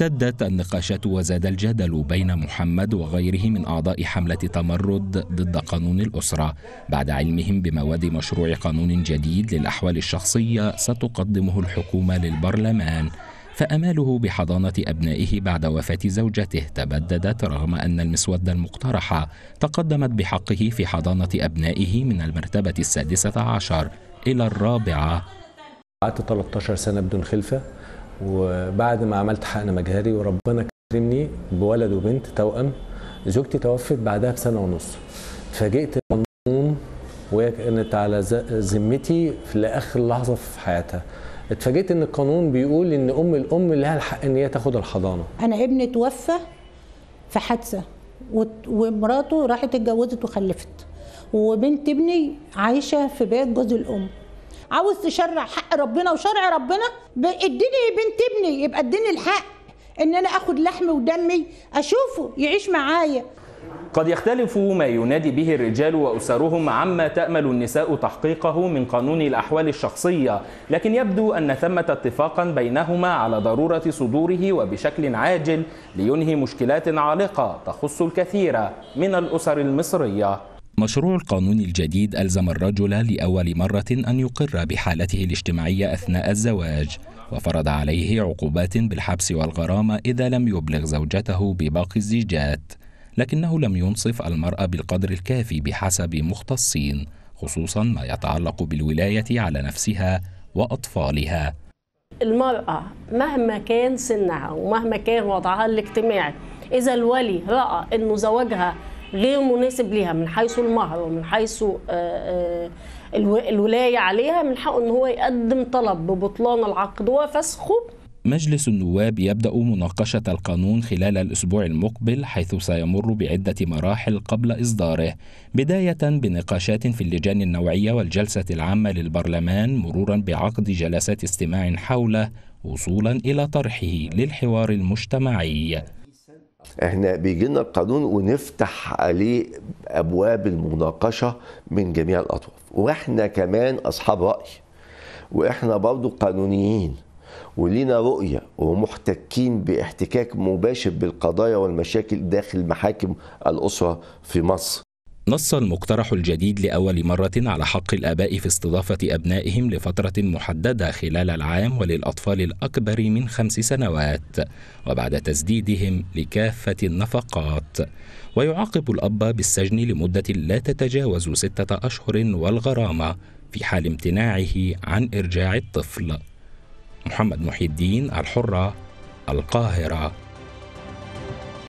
واشتدت النقاشات وزاد الجدل بين محمد وغيره من أعضاء حملة تمرد ضد قانون الأسرة بعد علمهم بمواد مشروع قانون جديد للأحوال الشخصية ستقدمه الحكومة للبرلمان فأماله بحضانة أبنائه بعد وفاة زوجته تبددت رغم أن المسودة المقترحة تقدمت بحقه في حضانة أبنائه من المرتبة السادسة عشر إلى الرابعة قعدت 13 سنة بدون خلفة وبعد ما عملت حقن مجهري وربنا كرمني بولد وبنت توأم زوجتي توفت بعدها بسنه ونص فجئت المنوم وهي كانت على ذمتي لاخر لحظه في حياتها اتفاجئت ان القانون بيقول ان ام الام لها الحق ان هي تاخد الحضانه انا ابني توفى في حادثه ومراته راحت اتجوزت وخلفت وبنت ابني عايشه في بيت جوز الام عاوز تشرع حق ربنا وشرع ربنا اديني بنت ابني يبقى اديني الحق ان انا اخد لحمي ودمي اشوفه يعيش معايا قد يختلف ما ينادي به الرجال واسرهم عما تامل النساء تحقيقه من قانون الاحوال الشخصيه لكن يبدو ان ثمه اتفاقا بينهما على ضروره صدوره وبشكل عاجل لينهي مشكلات عالقه تخص الكثير من الاسر المصريه مشروع القانون الجديد ألزم الرجل لأول مرة أن يقر بحالته الاجتماعية أثناء الزواج وفرض عليه عقوبات بالحبس والغرامة إذا لم يبلغ زوجته بباقي الزيجات لكنه لم ينصف المرأة بالقدر الكافي بحسب مختصين خصوصا ما يتعلق بالولاية على نفسها وأطفالها المرأة مهما كان سنها ومهما كان وضعها الاجتماعي إذا الولي رأى أنه زواجها غير مناسب ليها من حيث المهر ومن حيث آه، آه، الولايه عليها من حقه ان هو يقدم طلب ببطلان العقد وفسخه مجلس النواب يبدأ مناقشة القانون خلال الأسبوع المقبل حيث سيمر بعدة مراحل قبل إصداره بداية بنقاشات في اللجان النوعية والجلسة العامة للبرلمان مرورا بعقد جلسات استماع حوله وصولا إلى طرحه للحوار المجتمعي احنا بيجي لنا القانون ونفتح عليه ابواب المناقشه من جميع الاطراف واحنا كمان اصحاب راي واحنا برضو قانونيين ولينا رؤية ومحتكين باحتكاك مباشر بالقضايا والمشاكل داخل محاكم الأسرة في مصر نص المقترح الجديد لأول مرة على حق الآباء في استضافة أبنائهم لفترة محددة خلال العام وللأطفال الأكبر من خمس سنوات وبعد تسديدهم لكافة النفقات ويعاقب الأب بالسجن لمدة لا تتجاوز ستة أشهر والغرامة في حال امتناعه عن إرجاع الطفل محمد محي الدين الحرة القاهرة